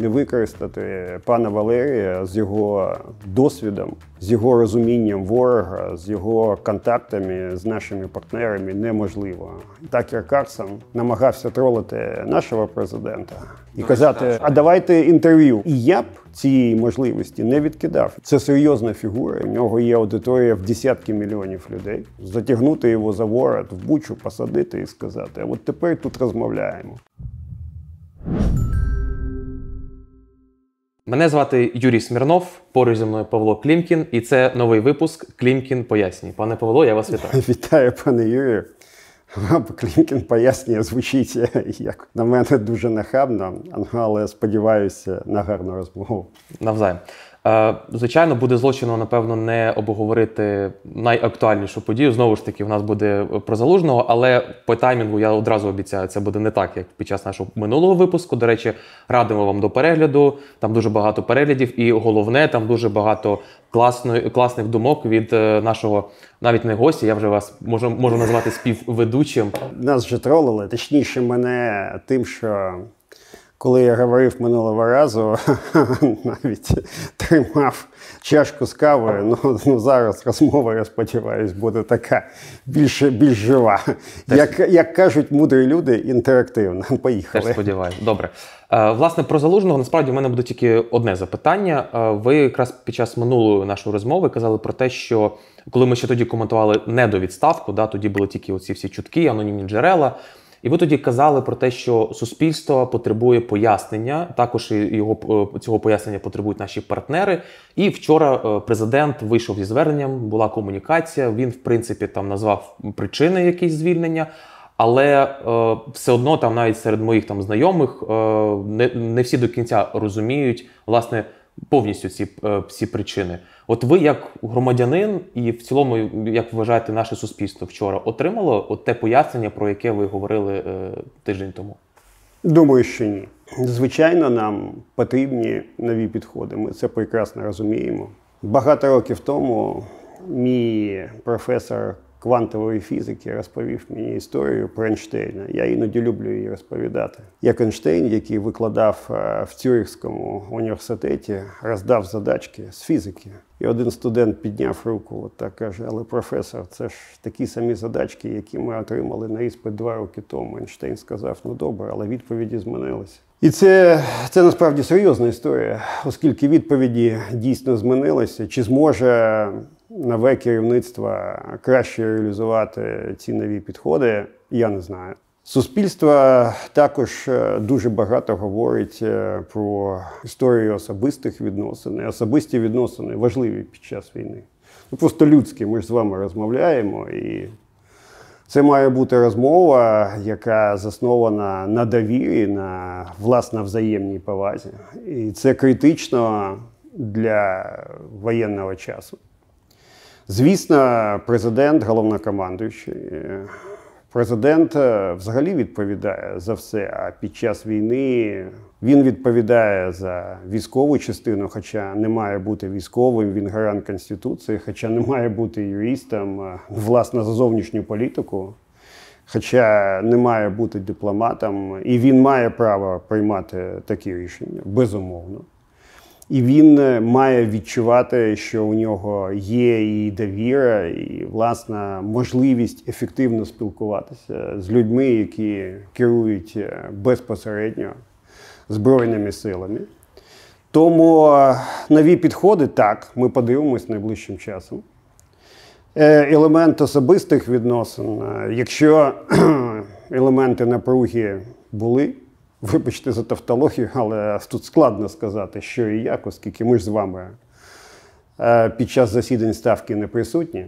не використати пана Валерія з його досвідом, з його розумінням ворога, з його контактами з нашими партнерами неможливо. Такер Карсон намагався тролити нашого президента і ну, казати: А давайте інтерв'ю. І я б цієї можливості не відкидав. Це серйозна фігура. У нього є аудиторія в десятки мільйонів людей. Затягнути його за ворот в бучу, посадити і сказати: а от тепер тут розмовляємо. Мене звати Юрій Смірнов, поруч зі мною Павло Клімкін, і це новий випуск Клімкін пояснює. Пане Павло, я вас вітаю. Вітаю, пане Юрію. Клімкін пояснює, звучить як на мене дуже нахабно, але сподіваюся на гарну розмову. Навзаєм. Е, звичайно, буде злочином, напевно, не обговорити найактуальнішу подію. Знову ж таки, в нас буде про залужного, але по таймінгу я одразу обіцяю, це буде не так, як під час нашого минулого випуску. До речі, радимо вам до перегляду. Там дуже багато переглядів, і головне, там дуже багато класної, класних думок від е, нашого навіть не гостя. Я вже вас можу можу назвати співведучим. Нас вже тролили, точніше мене тим, що коли я говорив минулого разу, навіть тримав чашку з кавою. Ну ну зараз розмова, я сподіваюся, буде така більш більш жива. Як як кажуть мудрі люди, інтерактивна. Поїхали. Теж сподіваюся. Добре. Е, власне, про залужного насправді в мене буде тільки одне запитання. Е, ви якраз під час минулої нашої розмови казали про те, що коли ми ще тоді коментували не недовідставку, да, тоді були тільки оці всі чутки, анонімні джерела. І ви тоді казали про те, що суспільство потребує пояснення. Також його е, цього пояснення потребують наші партнери. І вчора е, президент вийшов зі зверненням, була комунікація. Він, в принципі, там назвав причини якісь звільнення. Але е, все одно там навіть серед моїх там знайомих е, не не всі до кінця розуміють, власне, повністю ці е, всі причини. От ви, як громадянин, і в цілому, як вважаєте, наше суспільство вчора отримало от те пояснення, про яке ви говорили е, тиждень тому? Думаю, що ні. Звичайно, нам потрібні нові підходи. Ми це прекрасно розуміємо. Багато років тому мій професор квантової фізики розповів мені історію про Ейнштейна. Я іноді люблю її розповідати. Як Ейнштейн, який викладав е, в Цюрихському університеті, роздав задачки з фізики. І один студент підняв руку, от так каже: Але професор, це ж такі самі задачки, які ми отримали на іспит два роки тому. Ейнштейн сказав: Ну добре, але відповіді змінилися. І це це насправді серйозна історія, оскільки відповіді дійсно змінилися. Чи зможе нове керівництво краще реалізувати ці нові підходи, я не знаю. Суспільство також е, дуже багато говорить е, про історію особистих відносин. Особисті відносини важливі під час війни. Ну, Просто людські, ми ж з вами розмовляємо, і це має бути розмова, яка заснована на довірі, на власне взаємній повазі. І це критично для воєнного часу. Звісно, президент, головнокомандуючий, е, президент е, взагалі відповідає за все. А під час війни він відповідає за військову частину, хоча не має бути військовим, він гарант конституції, хоча не має бути юристом, е, власне, за зовнішню політику. Хоча не має бути дипломатом, і він має право приймати такі рішення, безумовно і він е, має відчувати, що у нього є і довіра, і власна можливість ефективно спілкуватися з людьми, які керують е, безпосередньо збройними силами. Тому е, нові підходи так, ми подивимось найближчим часом. Елемент особистих відносин, якщо елементи напруги були, Вибачте за тавтологію, але тут складно сказати, що і як, оскільки ми ж з вами е, під час засідань ставки не присутні.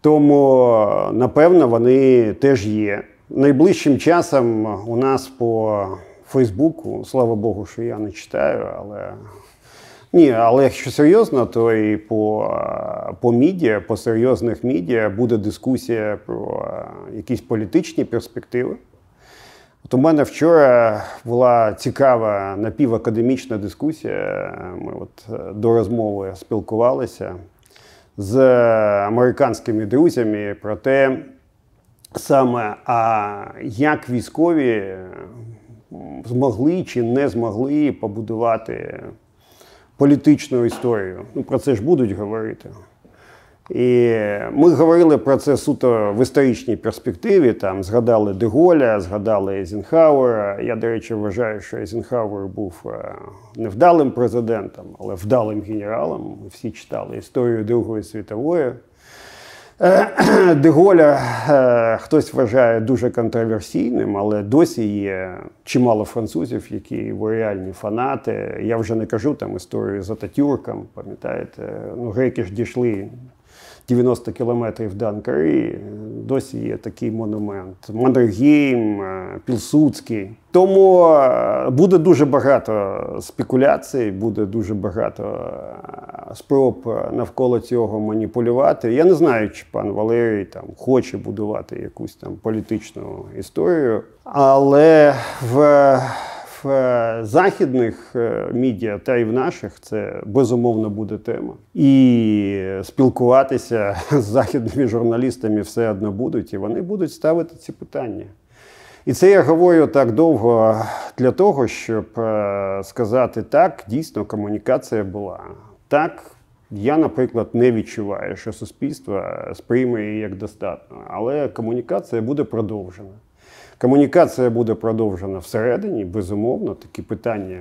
Тому, напевно, вони теж є. Найближчим часом у нас по Фейсбуку, слава Богу, що я не читаю, але ні, але якщо серйозно, то і по е, по мідіа, по серйозних мідіа буде дискусія про е, якісь політичні перспективи. От у мене вчора була цікава напівакадемічна дискусія. Ми от е, до розмови спілкувалися з е, американськими друзями про те, саме, а як військові е, змогли чи не змогли побудувати політичну історію. Ну, Про це ж будуть говорити. І ми говорили про це суто в історичній перспективі. Там згадали Деголя, згадали Ейзенхауера. Я, до речі, вважаю, що Ейзенхауер був е, невдалим президентом, але вдалим генералом. Ми всі читали історію Другої світової. Е, Деголя е, хтось вважає дуже контроверсійним, але досі є чимало французів, які його реальні фанати. Я вже не кажу там історію з Ататюрком, пам'ятаєте, ну греки ж дійшли 90 кілометрів до досі є е такий монумент. Маннергейм, Пілсуцький. Тому е, буде дуже багато спекуляцій, буде дуже багато е, спроб навколо цього маніпулювати. Я не знаю, чи пан Валерій там хоче будувати якусь там політичну історію, але в в е, західних е, медіа та й в наших це безумовно буде тема. І спілкуватися з західними журналістами все одно будуть, і вони будуть ставити ці питання. І це я говорю так довго для того, щоб е, сказати так, дійсно комунікація була. Так, я, наприклад, не відчуваю, що суспільство сприйме її як достатньо, але комунікація буде продовжена. Комунікація буде продовжена всередині, безумовно, такі питання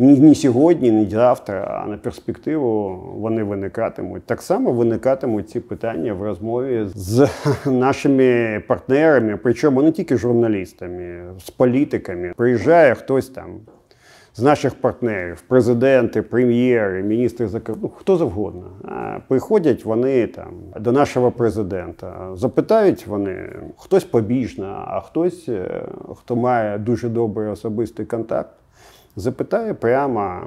е, ні сьогодні, ні завтра, а на перспективу вони виникатимуть. Так само виникатимуть ці питання в розмові з нашими партнерами, причому не тільки журналістами, з політиками. Приїжджає хтось там з наших партнерів, президенти, прем'єри, міністри закордон, ну, хто завгодно. Приходять вони там до нашого президента, запитають вони хтось побіжно, а хтось, е, хто має дуже добрий особистий контакт, запитає прямо.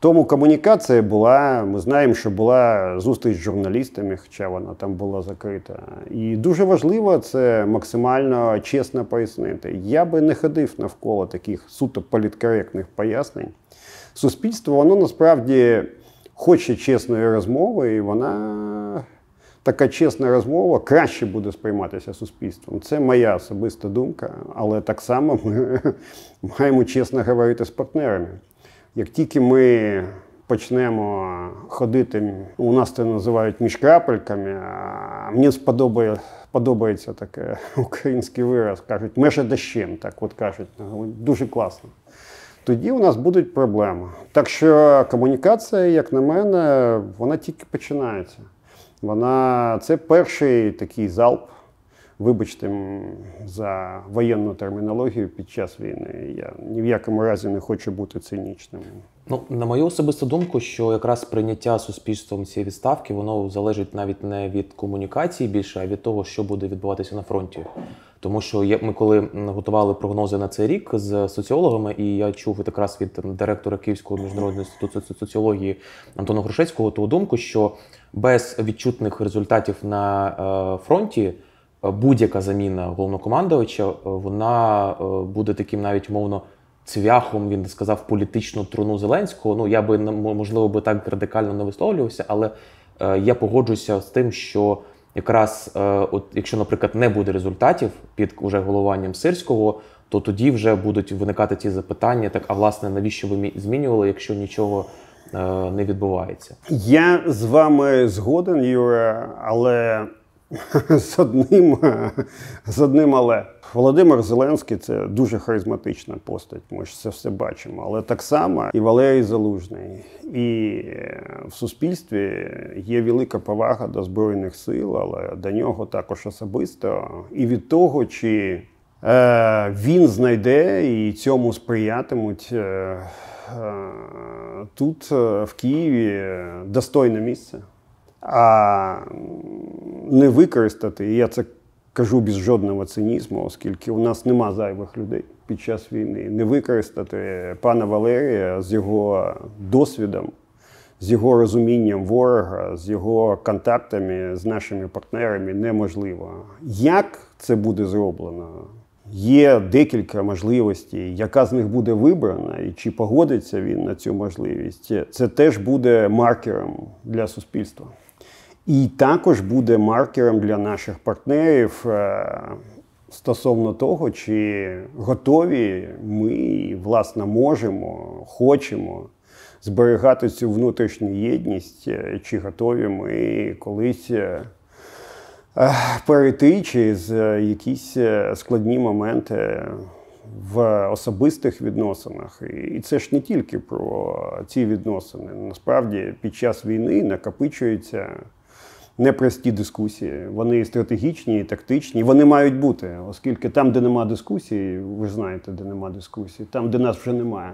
Тому комунікація була. Ми знаємо, що була зустріч з журналістами, хоча вона там була закрита. І дуже важливо це максимально чесно пояснити. Я би не ходив навколо таких суто політкоректних пояснень. Суспільство, воно насправді хоче чесної розмови, і вона така чесна розмова краще буде сприйматися суспільством. Це моя особиста думка, але так само ми маємо чесно говорити з партнерами. Як тільки ми почнемо ходити, у нас це називають мішкапельками, а мені сподобає, подобається таке український вираз. Кажуть, межа дощем, так от кажуть, дуже класно. Тоді у нас будуть проблеми. Так що комунікація, як на мене, вона тільки починається. Вона це перший такий залп вибачте за воєнну термінологію під час війни. Я ні в якому разі не хочу бути цинічним. Ну на мою особисту думку, що якраз прийняття суспільством цієї відставки воно залежить навіть не від комунікації більше, а від того, що буде відбуватися на фронті. Тому що я ми коли готували прогнози на цей рік з соціологами, і я чув якраз від директора Київського міжнародного інституту соціології Антона Грушецького ту думку, що без відчутних результатів на е, фронті Е, будь-яка заміна головнокомандувача, е, вона е, буде таким навіть умовно цвяхом, він сказав, політичну труну Зеленського. Ну я би можливо би так радикально не висловлювався, але я погоджуюся з тим, що якраз, от якщо, наприклад, не буде результатів під уже головуванням сирського, то тоді вже будуть виникати ті запитання: так а власне навіщо ви змінювали, якщо нічого. Не відбувається, я з вами згоден, Юра, але з одним з одним, але Володимир Зеленський це дуже харизматична постать. Ми ж це все бачимо. Але так само і Валерій Залужний, і е, в суспільстві є велика повага до збройних сил, але до нього також особисто. І від того, чи е, він знайде і цьому сприятимуть. Е, е Тут е, в Києві достойне місце а не використати. І я це кажу без жодного цинізму, оскільки у нас нема зайвих людей під час війни, не використати пана Валерія з його досвідом. З його розумінням ворога, з його контактами з нашими партнерами неможливо. Як це буде зроблено? Є декілька можливостей, яка з них буде вибрана, і чи погодиться він на цю можливість? Це теж буде маркером для суспільства і також буде маркером для наших партнерів е, стосовно того, чи готові ми власне можемо, хочемо зберігати цю внутрішню єдність, е, чи готові ми колись. Е, перейти через якісь складні моменти в особистих відносинах, і це ж не тільки про ці відносини. Насправді, під час війни накопичується непрості дискусії. Вони стратегічні, і тактичні. Вони мають бути, оскільки там, де нема дискусії, ви знаєте, де нема дискусії, там, де нас вже немає.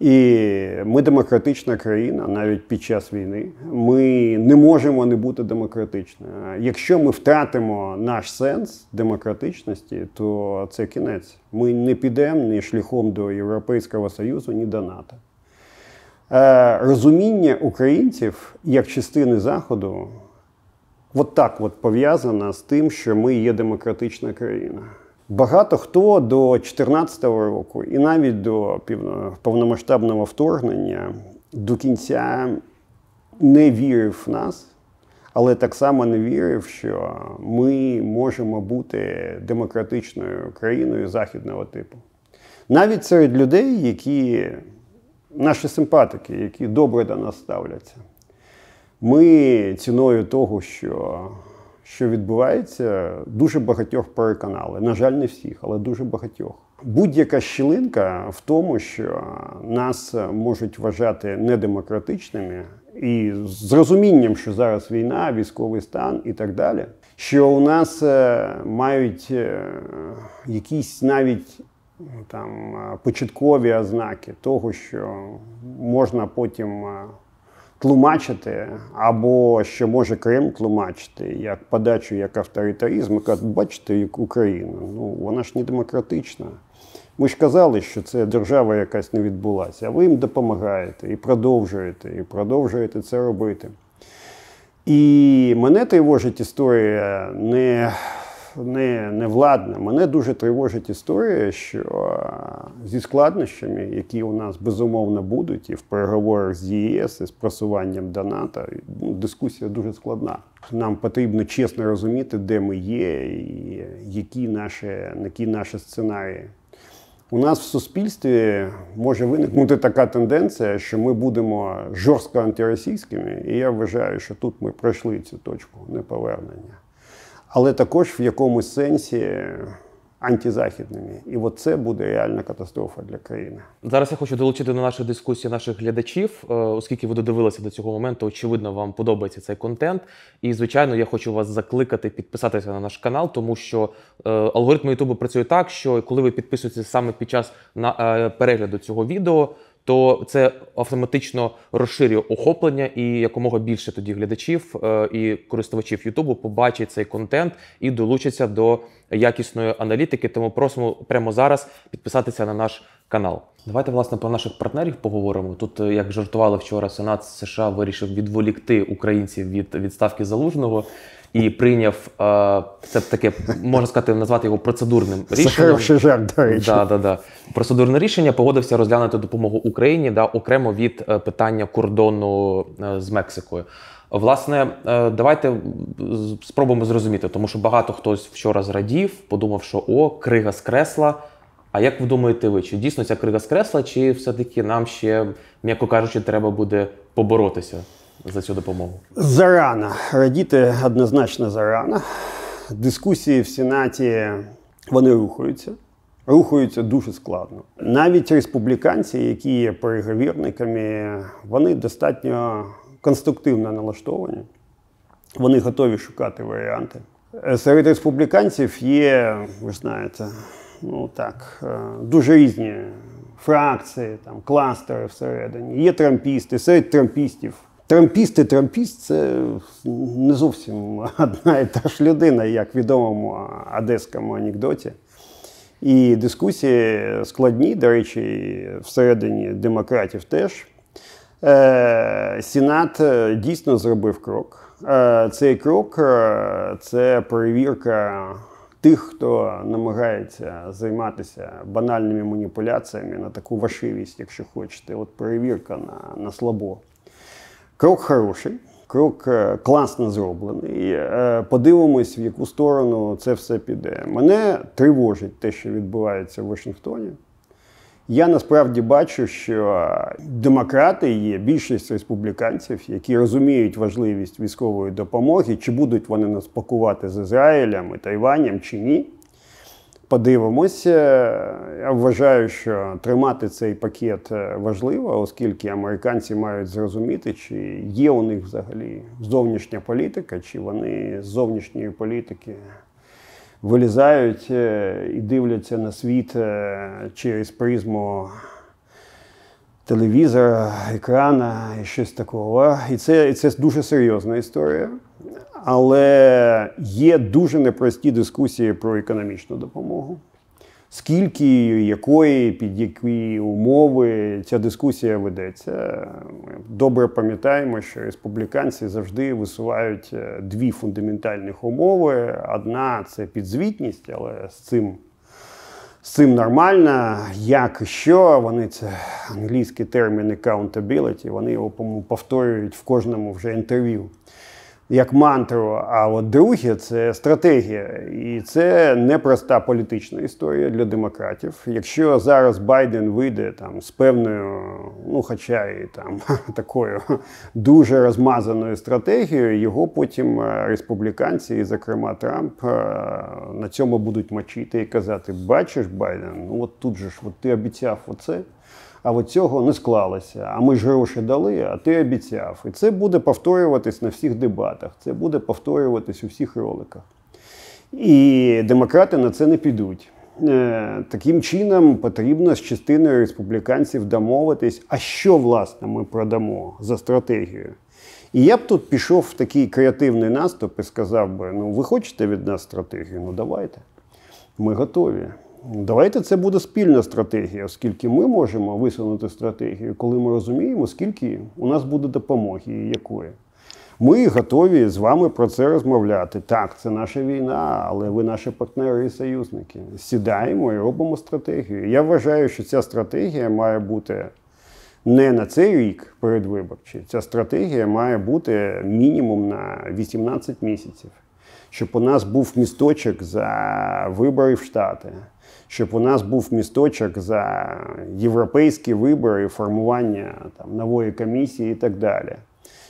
І ми демократична країна навіть під час війни. Ми не можемо не бути демократичними. Якщо ми втратимо наш сенс демократичності, то це кінець. Ми не підемо ні шляхом до Європейського Союзу, ні до НАТО. Е, розуміння українців як частини Заходу от так от пов'язана з тим, що ми є демократична країна. Багато хто до 2014 року, і навіть до повномасштабного вторгнення до кінця не вірив в нас, але так само не вірив, що ми можемо бути демократичною країною західного типу. Навіть серед людей, які наші симпатики, які добре до нас ставляться. Ми ціною того, що що відбувається, дуже багатьох переконали. На жаль, не всіх, але дуже багатьох. Будь-яка щілинка в тому, що нас можуть вважати недемократичними, і з розумінням, що зараз війна, військовий стан і так далі, що у нас е, мають е, якісь навіть ну, там е, початкові ознаки того, що можна потім тлумачити, або що може Крим тлумачити як подачу як авторитарізм, і кажуть, бачите, Україна. Ну вона ж не демократична. Ми ж казали, що це держава якась не відбулася, а ви їм допомагаєте і продовжуєте, і продовжуєте це робити. І мене тривожить історія не не не владна. Мене дуже тривожить історія, що е, зі складнощами, які у нас безумовно будуть, і в переговорах з ЄС і з просуванням до НАТО ну, дискусія дуже складна. Нам потрібно чесно розуміти, де ми є, і які наші, які наші сценарії. У нас в суспільстві може виникнути така тенденція, що ми будемо жорстко антиросійськими, і я вважаю, що тут ми пройшли цю точку неповернення але також в якомусь сенсі антизахідними. І от це буде реальна катастрофа для країни. Зараз я хочу долучити до нашої дискусії наших глядачів, е, оскільки ви додивилися до цього моменту, очевидно, вам подобається цей контент. І, звичайно, я хочу вас закликати підписатися на наш канал, тому що е, алгоритми Ютубу працює так, що коли ви підписуєтеся саме під час е, перегляду цього відео то це автоматично розширює охоплення і якомога більше тоді глядачів е, і користувачів Ютубу побачить цей контент і долучиться до якісної аналітики. Тому просимо прямо зараз підписатися на наш канал. Давайте власне про наших партнерів поговоримо. Тут е, як жартували вчора, Сенат США вирішив відволікти українців від відставки залужного і прийняв е, це таке, можна сказати, назвати його процедурним рішенням. Жак, до речі. Да, да, да. Процедурне рішення погодився розглянути допомогу Україні да, окремо від е, питання кордону е, з Мексикою. Власне, давайте спробуємо зрозуміти, тому що багато хтось вчора зрадів, подумав, що о, крига з кресла. А як ви думаєте, ви чи дійсно ця крига з кресла, чи все-таки нам ще, м'яко кажучи, треба буде поборотися? за цю допомогу? Зарано. Радіти однозначно зарано. Дискусії в Сенаті вони рухаються. Рухаються дуже складно. Навіть республіканці, які є переговірниками, вони достатньо конструктивно налаштовані. Вони готові шукати варіанти. Серед республіканців є, ви знаєте, ну так, е, дуже різні фракції, там кластери всередині. Є трампісти, серед трампістів Трампіст і трампіст це не зовсім одна і та ж людина, як в відомому одеському анекдоті. І дискусії складні, до речі, всередині демократів теж. Е, Сенат е, дійсно зробив крок. Е, цей крок це перевірка тих, хто намагається займатися банальними маніпуляціями на таку важливість, якщо хочете. От перевірка на, на слабо. Крок хороший, крок е, класно зроблений. Е, подивимось, в яку сторону це все піде. Мене тривожить те, що відбувається в Вашингтоні. Я насправді бачу, що демократи є більшість республіканців, які розуміють важливість військової допомоги, чи будуть вони нас пакувати з Ізраїлем і Тайванем, чи ні. Подивимося. Е, я вважаю, що тримати цей пакет е, важливо, оскільки американці мають зрозуміти, чи є у них взагалі зовнішня політика, чи вони з зовнішньої політики вилізають е, і дивляться на світ через призму. Телевізора, екрана і щось такого. І це і це дуже серйозна історія. Але є дуже непрості дискусії про економічну допомогу. Скільки, якої, під які умови ця дискусія ведеться, ми добре пам'ятаємо, що республіканці завжди висувають е, дві фундаментальних умови. Одна це підзвітність, але з цим з цим нормально. Як і що, вони це англійський термін accountability, вони його повторюють в кожному вже інтерв'ю як мантру, а от друге це стратегія, і це непроста політична історія для демократів. Якщо зараз Байден вийде там з певною, ну хоча і там такою дуже розмазаною стратегією, його потім е, республіканці, і зокрема Трамп, е, на цьому будуть мочити і казати: Бачиш, Байден, ну от тут же ж от ти обіцяв оце а от цього не склалося. А ми ж гроші дали, а ти обіцяв. І це буде повторюватись на всіх дебатах, це буде повторюватись у всіх роликах. І демократи на це не підуть. Е, таким чином потрібно з частиною республіканців домовитись, а що власне ми продамо за стратегію. І я б тут пішов в такий креативний наступ і сказав би: ну ви хочете від нас стратегію? Ну давайте. Ми готові. Давайте це буде спільна стратегія, оскільки ми можемо висунути стратегію, коли ми розуміємо, скільки у нас буде допомоги і якої. Ми готові з вами про це розмовляти. Так, це наша війна, але ви наші партнери і союзники. Сідаємо і робимо стратегію. Я вважаю, що ця стратегія має бути не на цей рік передвиборчий. Ця стратегія має бути мінімум на 18 місяців, щоб у нас був місточок за вибори в штати щоб у нас був місточок за європейські вибори, формування там нової комісії і так далі.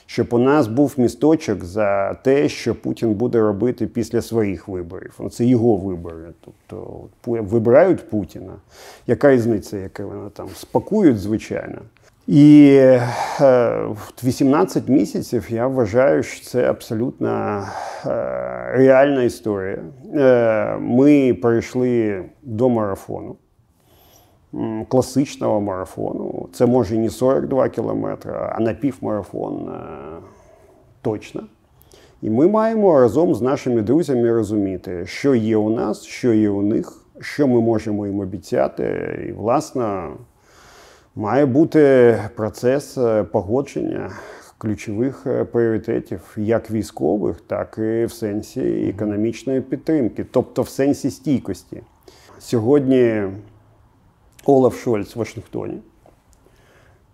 Щоб у нас був місточок за те, що Путін буде робити після своїх виборів. Це його вибори. Тобто вибирають Путіна. Яка різниця, яке вона там спакують, звичайно. І е, в 18 місяців я вважаю, що це абсолютно е, реальна історія. Е, ми перейшли до марафону, класичного марафону. Це може не 42 кілометри, а напівмарафон точно. І ми маємо разом з нашими друзями розуміти, що є у нас, що є у них, що ми можемо їм обіцяти. І, власне, Має бути процес е, погодження ключових е, пріоритетів, як військових, так і в сенсі економічної підтримки, тобто в сенсі стійкості. Сьогодні Олаф Шольц в Вашингтоні.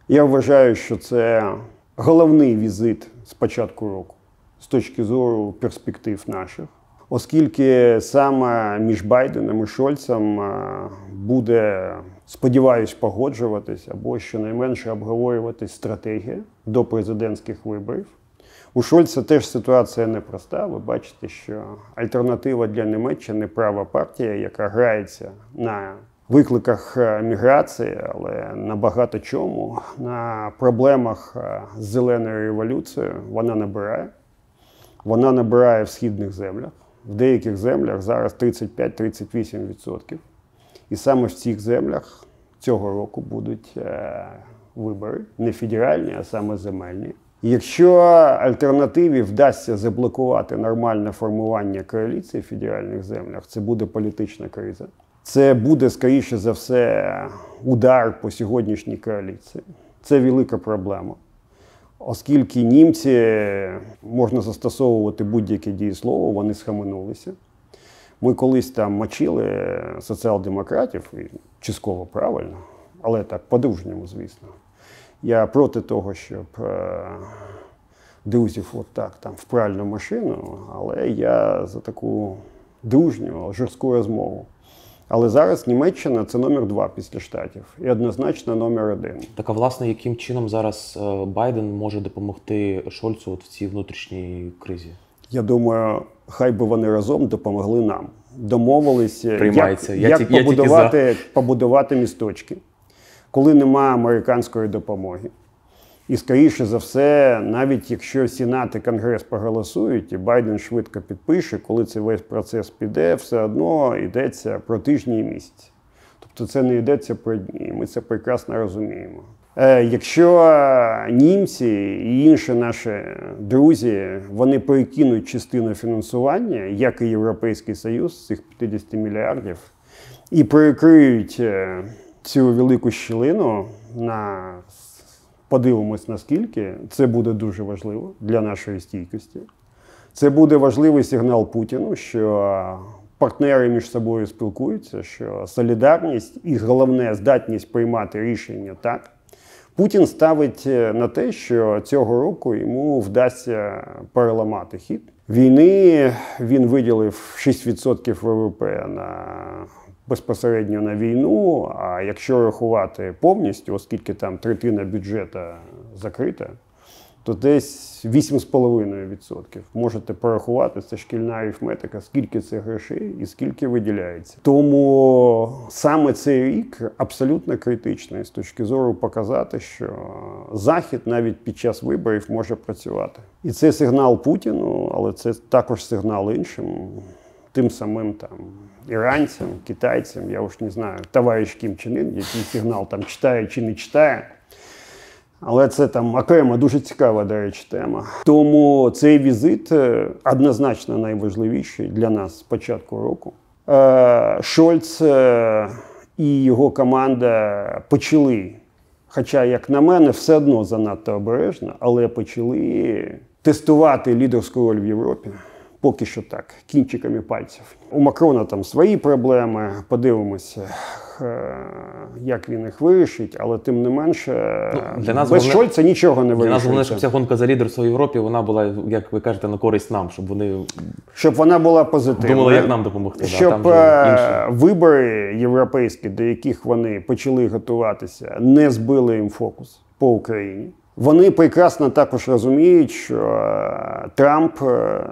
Я вважаю, що це головний візит з початку року з точки зору перспектив наших, оскільки саме між Байденом і Шольцем е, буде сподіваюсь, погоджуватись або щонайменше обговорювати стратегію до президентських виборів. У Шольца теж ситуація непроста. Ви бачите, що альтернатива для Німеччини права партія, яка грається на викликах е, міграції, але на багато чому, на проблемах е, з зеленою революцією, вона набирає. Вона набирає в східних землях. В деяких землях зараз 35-38%. І саме в цих землях цього року будуть е, вибори, не федеральні, а саме земельні. Якщо альтернативі вдасться заблокувати нормальне формування коаліції в федеральних землях, це буде політична криза. Це буде, скоріше за все, удар по сьогоднішній коаліції. Це велика проблема. Оскільки німці е, можна застосовувати будь-яке дієслово, вони схаменулися. Ми колись там мочили соціал-демократів, частково правильно, але так, по-дружньому, звісно. Я проти того, щоб е, друзів отак там в пральну машину, але я за таку дружню, жорстку розмову. Але зараз Німеччина це номер два після штатів і однозначно номер один. Так а власне, яким чином зараз е, Байден може допомогти Шольцу от в цій внутрішній кризі? Я думаю, хай би вони разом допомогли нам. Домовилися, Приймається. як, я як тільки, побудувати, я тільки за. побудувати місточки, коли немає американської допомоги. І, скоріше за все, навіть якщо Сенат і Конгрес проголосують, і Байден швидко підпише, коли цей весь процес піде, все одно йдеться про тижні і місяці. Тобто це не йдеться про дні. Ми це прекрасно розуміємо. Е, якщо е, німці і інші наші друзі вони перекинуть частину фінансування, як і Європейський Союз, цих 50 мільярдів, і перекриють е, цю велику щілину на подивимось наскільки, це буде дуже важливо для нашої стійкості. Це буде важливий сигнал Путіну, що партнери між собою спілкуються, що солідарність і головне здатність приймати рішення так. Путін ставить е, на те, що цього року йому вдасться переламати хід війни. Він виділив 6% ВВП на безпосередньо на війну. А якщо рахувати повністю, оскільки там третина бюджета закрита то тобто десь 8,5%. Можете порахувати це шкільна арифметика, скільки це грошей і скільки виділяється. Тому саме цей рік абсолютно критичний з точки зору показати, що захід навіть під час виборів може працювати, і це сигнал Путіну, але це також сигнал іншим. Тим самим там іранцям, китайцям, я уж не знаю, товариш Кім Чен Ін, який сигнал там читає чи не читає. Але це там окрема дуже цікава, до речі, тема. Тому цей візит е, однозначно найважливіший для нас з початку року. Е, Шольц е, і його команда почали. Хоча, як на мене, все одно занадто обережно, але почали тестувати лідерську роль в Європі. Поки що так, кінчиками пальців. У Макрона там свої проблеми. Подивимося, Е, як він їх вирішить, але тим не менше ну, е, для нас без головне, Шольца нічого не вирішить. Для нас головне, щоб ця гонка за лідерство в Європі вона була, як ви кажете, на користь нам, щоб вони щоб вона була позитивна. Думали, як нам допомогти. Щоб да, там е, вибори європейські, до яких вони почали готуватися, не збили їм фокус по Україні. Вони прекрасно також розуміють, що Трамп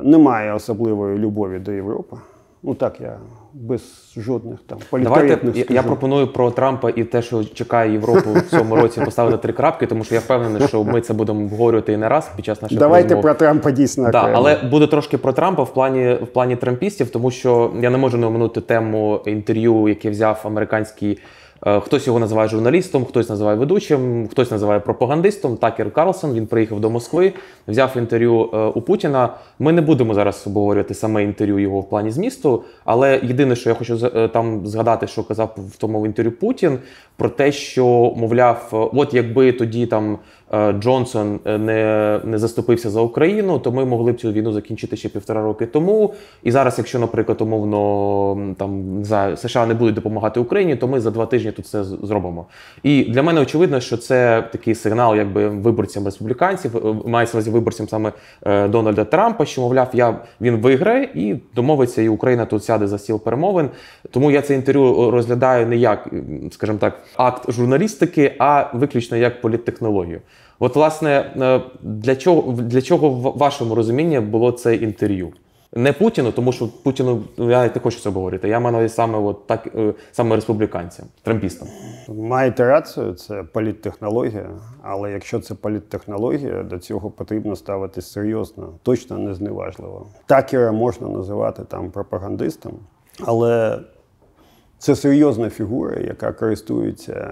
не має особливої любові до Європи. Ну так я без жодних там політарних. Давайте я, я пропоную про Трампа і те, що чекає Європу в цьому році, поставити три крапки, тому що я впевнений, що ми це будемо обговорювати і не раз під час наших Давайте розмов. про Трампа дійсно. Да, але буде трошки про Трампа в плані в плані трампістів, тому що я не можу не оминути тему інтерв'ю, яке взяв американський. Е, хтось його називає журналістом, хтось називає ведучим, хтось називає пропагандистом. Такер Карлсон він приїхав до Москви, взяв інтерв'ю е, у Путіна. Ми не будемо зараз обговорювати саме інтерв'ю його в плані змісту. Але єдине, що я хочу е, там згадати, що казав в тому інтерв'ю Путін, про те, що мовляв, от якби тоді там Е, Джонсон е, не не заступився за Україну, то ми могли б цю війну закінчити ще півтора роки тому. І зараз, якщо, наприклад, умовно там за США не будуть допомагати Україні, то ми за два тижні тут це зробимо. І для мене очевидно, що це такий сигнал, якби виборцям республіканців, е, мається на увазі виборцям саме Дональда Трампа, що мовляв, я він виграє і домовиться, і Україна тут сяде за стіл перемовин. Тому я це інтерв'ю розглядаю не як, скажімо так, акт журналістики, а виключно як політтехнологію. От, власне, е, для чого для чого в вашому розумінні було це інтерв'ю? Не Путіну, тому що Путіну я не хочу це говорити. Я маю саме от так, е, саме республіканцям, трампістам. Маєте рацію, це політтехнологія. Але якщо це політтехнологія, до цього потрібно ставитись серйозно, точно не зневажливо. Такера можна називати там пропагандистом, але це серйозна фігура, яка користується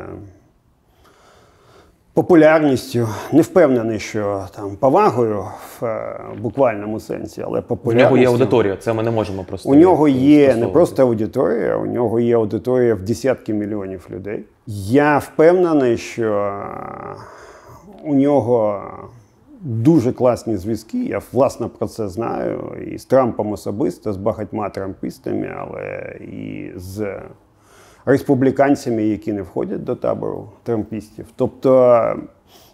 популярністю. Не впевнений, що там повагою в е, буквальному сенсі, але популярністю. У нього є аудиторія, це ми не можемо просто. У нього е, є не просто аудиторія, у нього є аудиторія в десятки мільйонів людей. Я впевнений, що е, у нього. Дуже класні зв'язки. Я власне про це знаю і з Трампом особисто, з багатьма трампістами, але і з республіканцями, які не входять до табору трампістів. Тобто,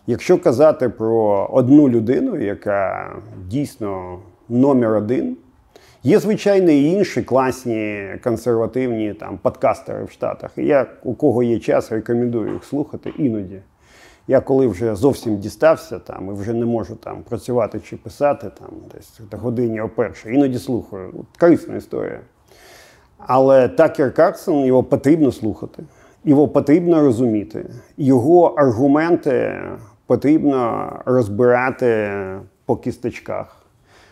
якщо казати про одну людину, яка дійсно номер один, є звичайно і інші класні консервативні там подкастери в Штатах. я у кого є час, рекомендую їх слухати іноді. Я коли вже зовсім дістався там і вже не можу там працювати чи писати там десь годині о першій, іноді слухаю. От корисна історія. Але Такер Карсон його потрібно слухати, його потрібно розуміти. Його аргументи потрібно розбирати по кісточках.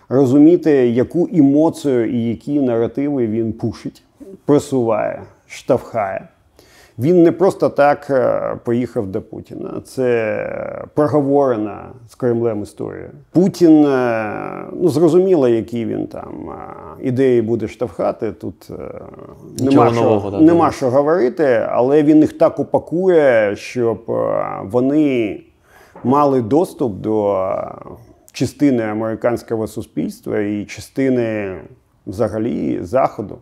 Розуміти, яку емоцію і які наративи він пушить, просуває, штовхає. Він не просто так е, поїхав до Путіна. Це проговорена з Кремлем історія. Путін е, ну зрозуміло, які він там е, ідеї буде штовхати. Тут Нічого нема нового, що, нема що говорити, але він їх так упакує, щоб вони мали доступ до частини американського суспільства і частини взагалі заходу.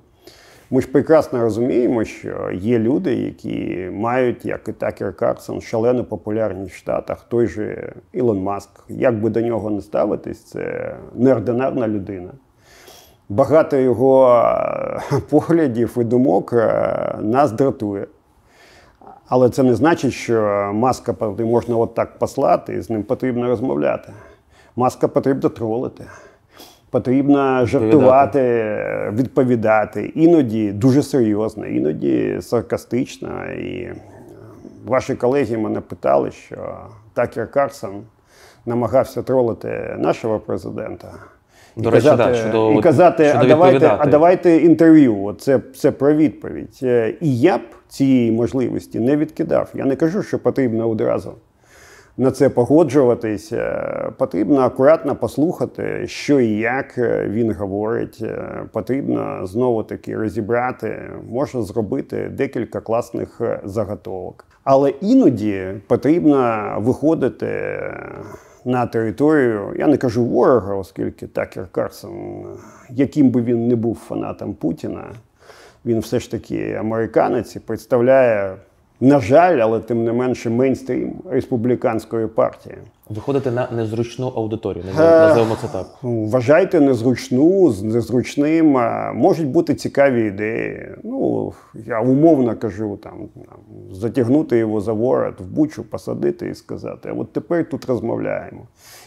Ми ж прекрасно розуміємо, що є люди, які мають, як і Такер Карсон, шалено популярність в Штатах. Той же Ілон Маск. Як би до нього не ставитись, це неординарна людина. Багато його е, поглядів і думок е, нас дратує. Але це не значить, що маска можна отак послати, і з ним потрібно розмовляти. Маска потрібно тролити. Потрібно жартувати, відповідати. Іноді дуже серйозно, іноді саркастично. І е, ваші колеги мене питали, що Такер Карсон намагався тролити нашого президента. До і речі, казати, да, щодо, і казати щодо а давайте а давайте інтерв'ю. Це це про відповідь. Е, і я б цієї можливості не відкидав. Я не кажу, що потрібно одразу на це погоджуватись, е, потрібно акуратно послухати, що і як е, він говорить. Е, потрібно знову таки розібрати, можна зробити декілька класних заготовок. Але іноді потрібно виходити на територію. Я не кажу ворога, оскільки Такер Карсон, яким би він не був фанатом Путіна, він все ж таки американець і представляє на жаль, але тим не менше мейнстрім республіканської партії. Виходити на незручну аудиторію, е, називаємо це так. Вважайте незручну, з незручним. Можуть бути цікаві ідеї. Ну, я умовно кажу, там затягнути його за ворот, в бучу посадити і сказати: а от тепер тут розмовляємо.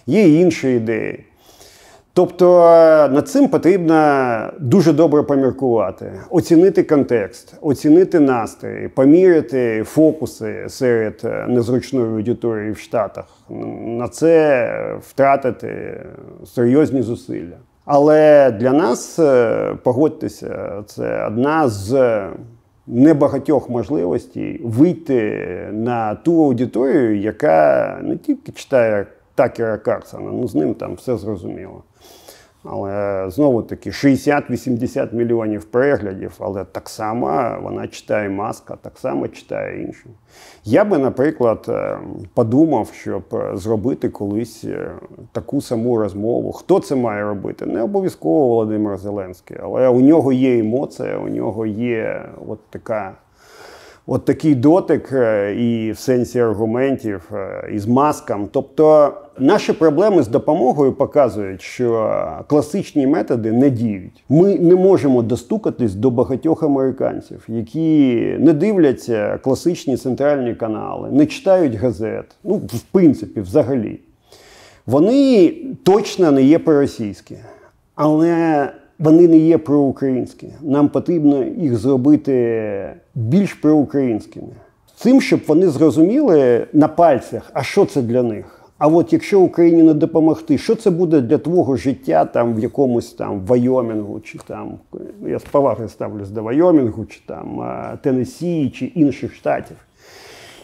Є інші ідеї. Тобто е, над цим потрібно дуже добре поміркувати, оцінити контекст, оцінити настрій, поміряти фокуси серед е, незручної аудиторії в Штатах. На це втратити серйозні зусилля. Але для нас е, погодьтеся, це одна з небагатьох можливостей вийти на ту аудиторію, яка не тільки читає. Такера Карсона, ну з ним там все зрозуміло. Але знову таки 60-80 мільйонів переглядів, але так само вона читає маска, так само читає іншим. Я би, наприклад, е, подумав, щоб зробити колись е, таку саму розмову. Хто це має робити? Не обов'язково Володимир Зеленський, але у нього є емоція, у нього є от така. От такий дотик е, і в сенсі аргументів, е, і з маскам. Тобто наші проблеми з допомогою показують, що класичні методи не діють. Ми не можемо достукатись до багатьох американців, які не дивляться класичні центральні канали, не читають газет. Ну, в принципі, взагалі. Вони точно не є проросійські. Але вони не є проукраїнські. Нам потрібно їх зробити більш проукраїнськими. Цим, щоб вони зрозуміли на пальцях, а що це для них. А от якщо Україні не допомогти, що це буде для твого життя там в якомусь там Вайомінгу, чи там я з повагою ставлюсь до Вайомінгу, чи там Теннессі, чи інших штатів.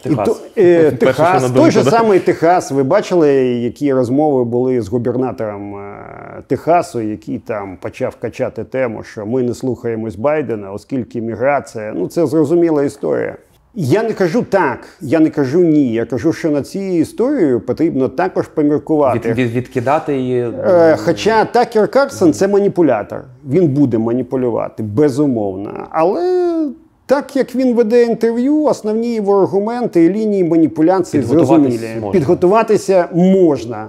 Техас. Е, той же самий Техас. Ви бачили, які розмови були з губернатором е, Техасу, який там почав качати тему, що ми не слухаємось Байдена, оскільки міграція ну це зрозуміла історія. Я не кажу так, я не кажу ні. Я кажу, що на цією історією потрібно також поміркувати. Від, від, відкидати її. Е, хоча Такер Карсон це маніпулятор. Він буде маніпулювати безумовно, але. Так як він веде інтерв'ю, основні його аргументи і лінії маніпуляції зрозумілі. Можна. Підготуватися можна.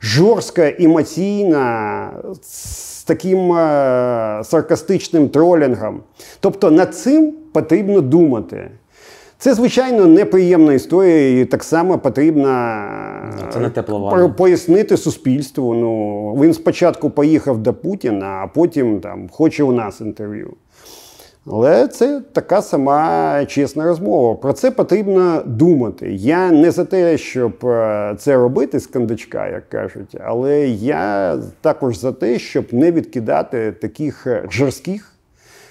Жорстко, емоційна, з таким е- саркастичним тролінгом. Тобто над цим потрібно думати. Це, звичайно, неприємна історія, і так само потрібно ну, це не пояснити суспільству. Ну, Він спочатку поїхав до Путіна, а потім там хоче у нас інтерв'ю. Але це така сама чесна розмова. Про це потрібно думати. Я не за те, щоб е, це робити з кандачка, як кажуть, але я також за те, щоб не відкидати таких е, жорстких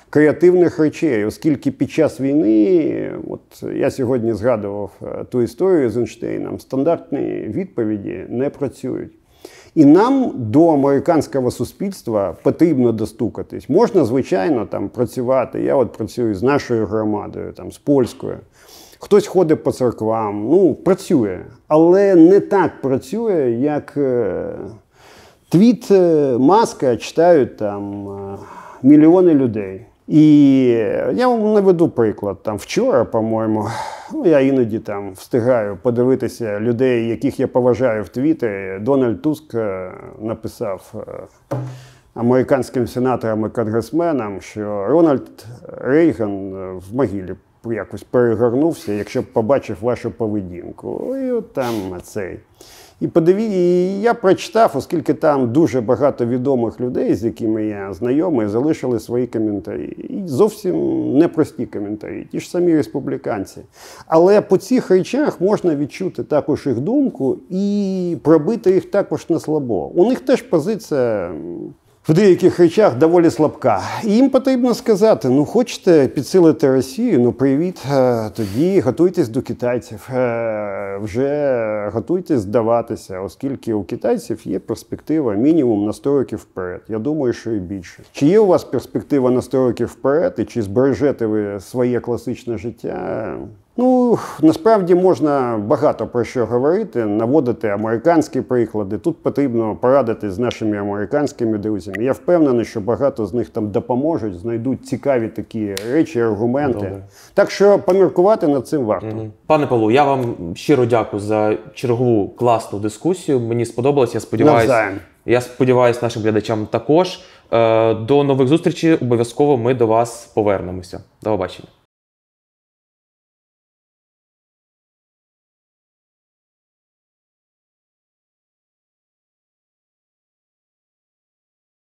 креативних речей, оскільки під час війни, от я сьогодні згадував е, ту історію з Ейнштейном, стандартні відповіді не працюють. І нам до американського суспільства потрібно достукатись. Можна, звичайно, там працювати. Я от працюю з нашою громадою, там з польською. Хтось ходить по церквам, ну працює, але не так працює, як е, твіт е, маска читають там е, мільйони людей. І я вам наведу приклад. Там вчора, по-моєму, ну я іноді там встигаю подивитися людей, яких я поважаю в твіттері. Дональд Туск е, написав е, американським сенаторам і конгресменам, що Рональд Рейган е, в могилі якось перегорнувся, якщо б побачив вашу поведінку. І от там цей. І подиві... і я прочитав, оскільки там дуже багато відомих людей, з якими я знайомий, залишили свої коментарі. І зовсім непрості коментарі, ті ж самі республіканці. Але по цих речах можна відчути також їх думку і пробити їх також на слабо. У них теж позиція в деяких речах доволі слабка. І їм потрібно сказати: ну хочете підсилити Росію? Ну привіт, е, тоді готуйтесь до китайців, е, вже готуйтесь здаватися, оскільки у китайців є перспектива мінімум на 100 років вперед. Я думаю, що і більше. Чи є у вас перспектива на 100 років вперед, і чи збережете ви своє класичне життя? Ну, насправді можна багато про що говорити, наводити американські приклади. Тут потрібно порадити з нашими американськими друзями. Я впевнений, що багато з них там допоможуть, знайдуть цікаві такі речі, аргументи. Добре. Так що поміркувати над цим варто. Угу. Пане Павло, я вам щиро дякую за чергову класну дискусію. Мені сподобалось, я сподіваюся. Я сподіваюся, нашим глядачам також. Е, до нових зустрічей обов'язково ми до вас повернемося. До побачення.